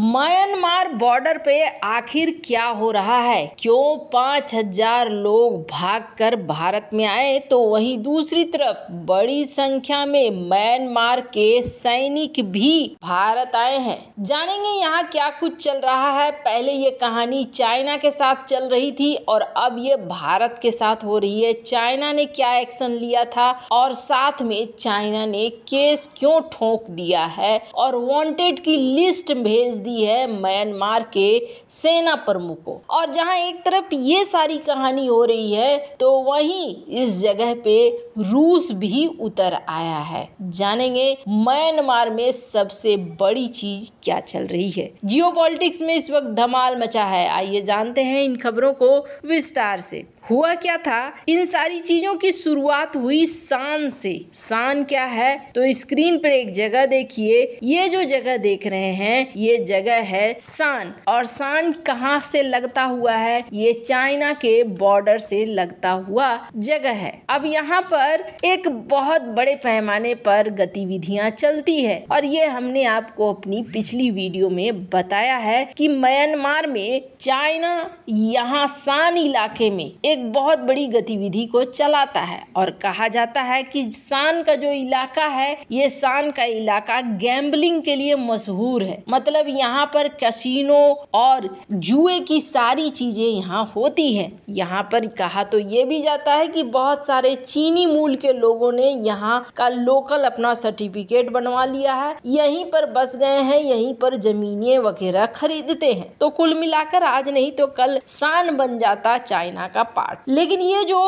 Myanmar border पे आखिर क्या हो रहा है क्यों पाँच हजार लोग भागकर भारत में आए तो वहीं दूसरी तरफ बड़ी संख्या में म्यांमार के सैनिक भी भारत आए हैं जानेंगे यहाँ क्या कुछ चल रहा है पहले ये कहानी चाइना के साथ चल रही थी और अब ये भारत के साथ हो रही है चाइना ने क्या एक्शन लिया था और साथ में चाइना ने केस क्यों ठोक दिया है और वॉन्टेड की लिस्ट भेज दी दी है म्यांमार के सेना प्रमुख को और जहां एक तरफ ये सारी कहानी हो रही है तो वहीं इस जगह पे रूस भी उतर आया है जानेंगे म्यांमार में सबसे बड़ी चीज क्या चल रही है जियो में इस वक्त धमाल मचा है आइए जानते हैं इन खबरों को विस्तार से हुआ क्या था इन सारी चीजों की शुरुआत हुई शान से शान क्या है तो स्क्रीन पर एक जगह देखिए ये जो जगह देख रहे हैं ये जगह है शान और शान कहाँ से लगता हुआ है ये चाइना के बॉर्डर से लगता हुआ जगह है अब यहाँ पर एक बहुत बड़े पैमाने पर गतिविधियां चलती है और ये हमने आपको अपनी पिछली पिछली वीडियो में बताया है कि म्यांमार में चाइना यहाँ सान इलाके में एक बहुत बड़ी गतिविधि को चलाता है और कहा जाता है कि सान का जो इलाका है ये सान का इलाका गैम्बलिंग के लिए मशहूर है मतलब यहाँ पर कसिनो और जुए की सारी चीजें यहाँ होती है यहाँ पर कहा तो ये भी जाता है कि बहुत सारे चीनी मूल के लोगों ने यहाँ का लोकल अपना सर्टिफिकेट बनवा लिया है यहीं पर बस गए हैं यहीं यहीं पर जमीने वगैरह खरीदते हैं तो कुल मिलाकर आज नहीं तो कल शान बन जाता चाइना का पार्ट लेकिन ये जो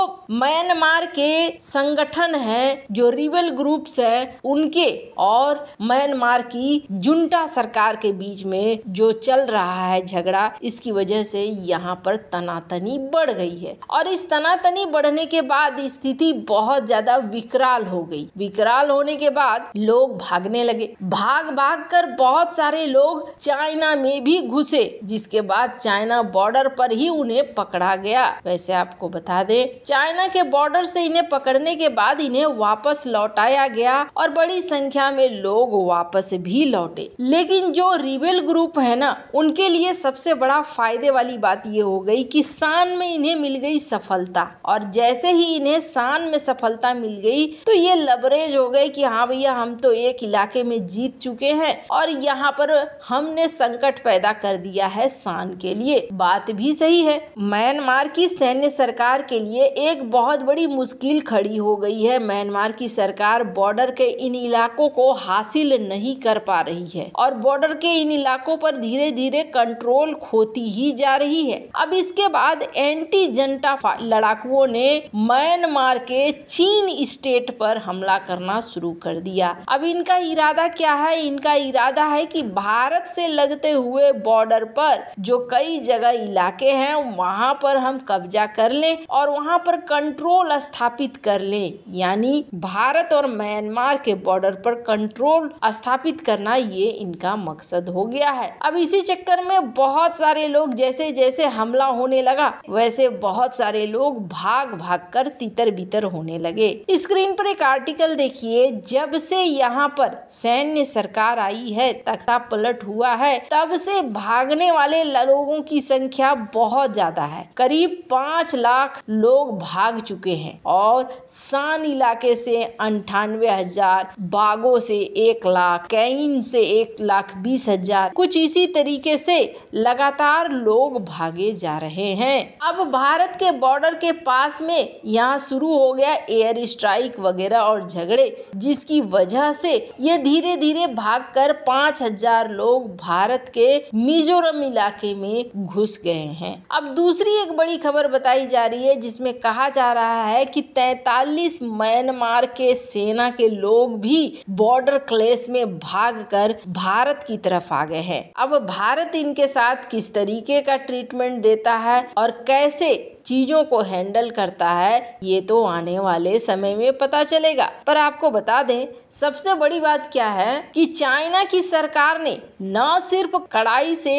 म्यांमार के संगठन है जो रिवल ग्रुप्स है उनके और म्यांमार की जुंटा सरकार के बीच में जो चल रहा है झगड़ा इसकी वजह से यहाँ पर तनातनी बढ़ गई है और इस तनातनी बढ़ने के बाद स्थिति बहुत ज्यादा विकराल हो गई विकराल होने के बाद लोग भागने लगे भाग भाग कर बहुत सारे लोग चाइना में भी घुसे जिसके बाद चाइना बॉर्डर पर ही उन्हें पकड़ा गया वैसे आपको बता दें चाइना के बॉर्डर से इन्हें पकड़ने के बाद इन्हें वापस लौटाया गया और बड़ी संख्या में लोग वापस भी लौटे लेकिन जो रिबेल ग्रुप है ना उनके लिए सबसे बड़ा फायदे वाली बात ये हो गई कि शान में इन्हें मिल गई सफलता और जैसे ही इन्हें शान में सफलता मिल गई तो ये लबरेज हो गए कि हाँ भैया हम तो एक इलाके में जीत चुके हैं और यहाँ यहाँ पर हमने संकट पैदा कर दिया है शान के लिए बात भी सही है म्यांमार की सैन्य सरकार के लिए एक बहुत बड़ी मुश्किल खड़ी हो गई है म्यांमार की सरकार बॉर्डर के इन इलाकों को हासिल नहीं कर पा रही है और बॉर्डर के इन इलाकों पर धीरे धीरे कंट्रोल खोती ही जा रही है अब इसके बाद एंटी जनता लड़ाकुओं ने म्यांमार के चीन स्टेट पर हमला करना शुरू कर दिया अब इनका इरादा क्या है इनका इरादा है कि कि भारत से लगते हुए बॉर्डर पर जो कई जगह इलाके हैं वहाँ पर हम कब्जा कर लें और वहाँ पर कंट्रोल स्थापित कर लें यानी भारत और म्यांमार के बॉर्डर पर कंट्रोल स्थापित करना ये इनका मकसद हो गया है अब इसी चक्कर में बहुत सारे लोग जैसे जैसे हमला होने लगा वैसे बहुत सारे लोग भाग भाग कर तितर बितर होने लगे स्क्रीन पर एक आर्टिकल देखिए जब से यहाँ पर सैन्य सरकार आई है तक उलटा पलट हुआ है तब से भागने वाले लोगों की संख्या बहुत ज्यादा है करीब पाँच लाख लोग भाग चुके हैं और शान इलाके से अंठानवे हजार बागों से एक लाख कैन से एक लाख बीस हजार कुछ इसी तरीके से लगातार लोग भागे जा रहे हैं अब भारत के बॉर्डर के पास में यहाँ शुरू हो गया एयर स्ट्राइक वगैरह और झगड़े जिसकी वजह से ये धीरे धीरे भाग कर पाँच हजार लोग भारत के मिजोरम इलाके में घुस गए हैं अब दूसरी एक बड़ी खबर बताई जा रही है जिसमें कहा जा रहा है कि तैतालीस म्यांमार के सेना के लोग भी बॉर्डर क्लेश में भागकर भारत की तरफ आ गए हैं अब भारत इनके साथ किस तरीके का ट्रीटमेंट देता है और कैसे चीज़ों को हैंडल करता है ये तो आने वाले समय में पता चलेगा पर आपको बता दें सबसे बड़ी बात क्या है कि चाइना की सरकार ने न सिर्फ कड़ाई से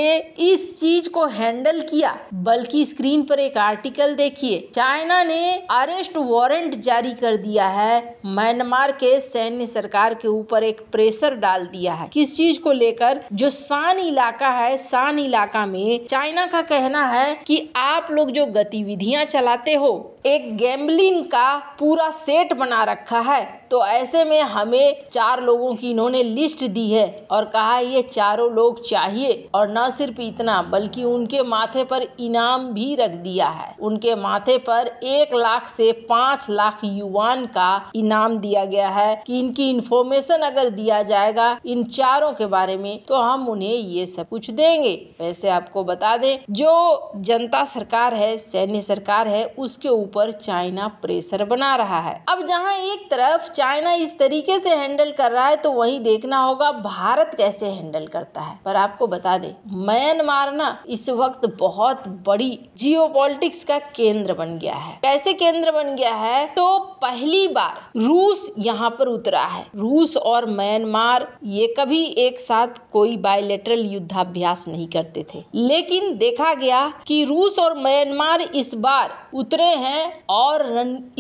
इस चीज को हैंडल किया बल्कि स्क्रीन पर एक आर्टिकल देखिए चाइना ने अरेस्ट वारंट जारी कर दिया है म्यांमार के सैन्य सरकार के ऊपर एक प्रेशर डाल दिया है किस चीज को लेकर जो शान इलाका है शान इलाका में चाइना का कहना है कि आप लोग जो गतिविधि गतिविधियां चलाते हो एक गैम्बलिन का पूरा सेट बना रखा है तो ऐसे में हमें चार लोगों की इन्होंने लिस्ट दी है और कहा ये चारों लोग चाहिए और न सिर्फ इतना बल्कि उनके माथे पर इनाम भी रख दिया है उनके माथे पर एक लाख से पांच लाख युवान का इनाम दिया गया है कि इनकी इन्फॉर्मेशन अगर दिया जाएगा इन चारों के बारे में तो हम उन्हें ये सब कुछ देंगे वैसे आपको बता दें जो जनता सरकार है सैन्य सरकार है उसके ऊपर चाइना प्रेशर बना रहा है अब जहाँ एक तरफ चाइना इस तरीके से हैंडल कर रहा है तो वही देखना होगा भारत कैसे हैंडल करता है पर आपको बता दे म्यांमार ना इस वक्त बहुत बड़ी जियो का केंद्र बन गया है कैसे केंद्र बन गया है तो पहली बार रूस यहाँ पर उतरा है रूस और म्यांमार ये कभी एक साथ कोई बायोलेटरल युद्धाभ्यास नहीं करते थे लेकिन देखा गया कि रूस और म्यांमार इस बार उतरे हैं और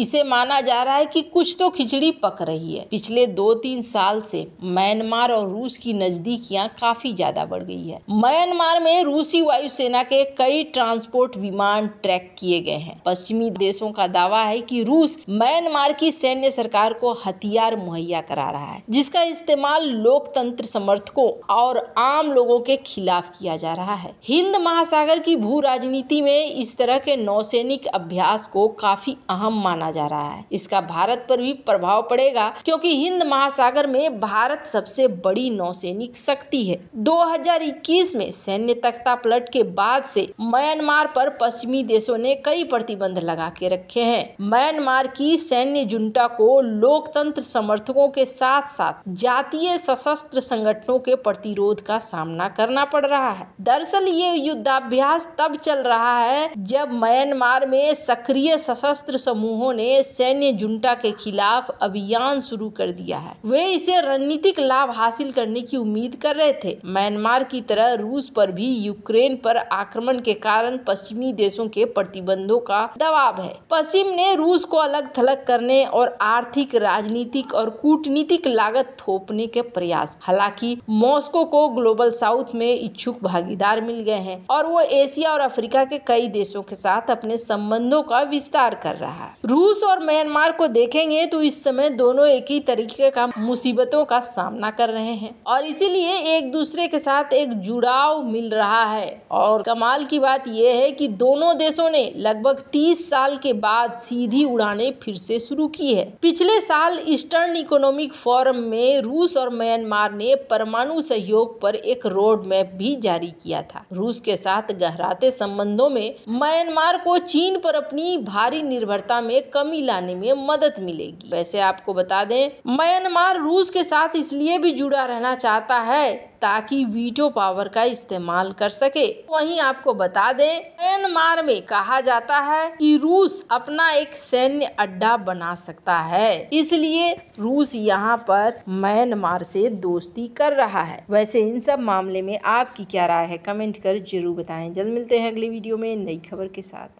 इसे माना जा रहा है कि कुछ तो खिचड़ी पक पक रही है पिछले दो तीन साल से म्यांमार और रूस की नजदीकियां काफी ज्यादा बढ़ गई है म्यांमार में रूसी वायुसेना के कई ट्रांसपोर्ट विमान ट्रैक किए गए हैं पश्चिमी देशों का दावा है कि रूस म्यांमार की सैन्य सरकार को हथियार मुहैया करा रहा है जिसका इस्तेमाल लोकतंत्र समर्थकों और आम लोगों के खिलाफ किया जा रहा है हिंद महासागर की भू राजनीति में इस तरह के नौसैनिक अभ्यास को काफी अहम माना जा रहा है इसका भारत पर भी प्रभाव पड़े पड़ेगा क्योंकि हिंद महासागर में भारत सबसे बड़ी नौसैनिक शक्ति है 2021 में सैन्य तख्ता पलट के बाद से म्यांमार पर पश्चिमी देशों ने कई प्रतिबंध लगा के रखे हैं म्यांमार की सैन्य जुंटा को लोकतंत्र समर्थकों के साथ साथ जातीय सशस्त्र संगठनों के प्रतिरोध का सामना करना पड़ रहा है दरअसल ये युद्धाभ्यास तब चल रहा है जब म्यांमार में सक्रिय सशस्त्र समूहों ने सैन्य जुंटा के खिलाफ अभियान अभियान शुरू कर दिया है वे इसे रणनीतिक लाभ हासिल करने की उम्मीद कर रहे थे म्यांमार की तरह रूस पर भी यूक्रेन पर आक्रमण के कारण पश्चिमी देशों के प्रतिबंधों का दबाव है पश्चिम ने रूस को अलग थलग करने और आर्थिक राजनीतिक और कूटनीतिक लागत थोपने के प्रयास हालांकि मॉस्को को ग्लोबल साउथ में इच्छुक भागीदार मिल गए हैं और वो एशिया और अफ्रीका के कई देशों के साथ अपने संबंधों का विस्तार कर रहा है रूस और म्यांमार को देखेंगे तो इस समय में दोनों एक ही तरीके का मुसीबतों का सामना कर रहे हैं और इसीलिए एक दूसरे के साथ एक जुड़ाव मिल रहा है और कमाल की बात यह है कि दोनों देशों ने लगभग 30 साल के बाद सीधी उड़ाने फिर से शुरू की है पिछले साल ईस्टर्न इकोनॉमिक फोरम में रूस और म्यांमार ने परमाणु सहयोग पर एक रोड मैप भी जारी किया था रूस के साथ गहराते संबंधों में म्यांमार को चीन पर अपनी भारी निर्भरता में कमी लाने में मदद मिलेगी वैसे आप आपको बता दें म्यांमार रूस के साथ इसलिए भी जुड़ा रहना चाहता है ताकि वीटो पावर का इस्तेमाल कर सके वहीं आपको बता दें म्यांमार में कहा जाता है कि रूस अपना एक सैन्य अड्डा बना सकता है इसलिए रूस यहाँ पर म्यांमार से दोस्ती कर रहा है वैसे इन सब मामले में आपकी क्या राय है कमेंट कर जरूर बताएं जल्द मिलते हैं अगले वीडियो में नई खबर के साथ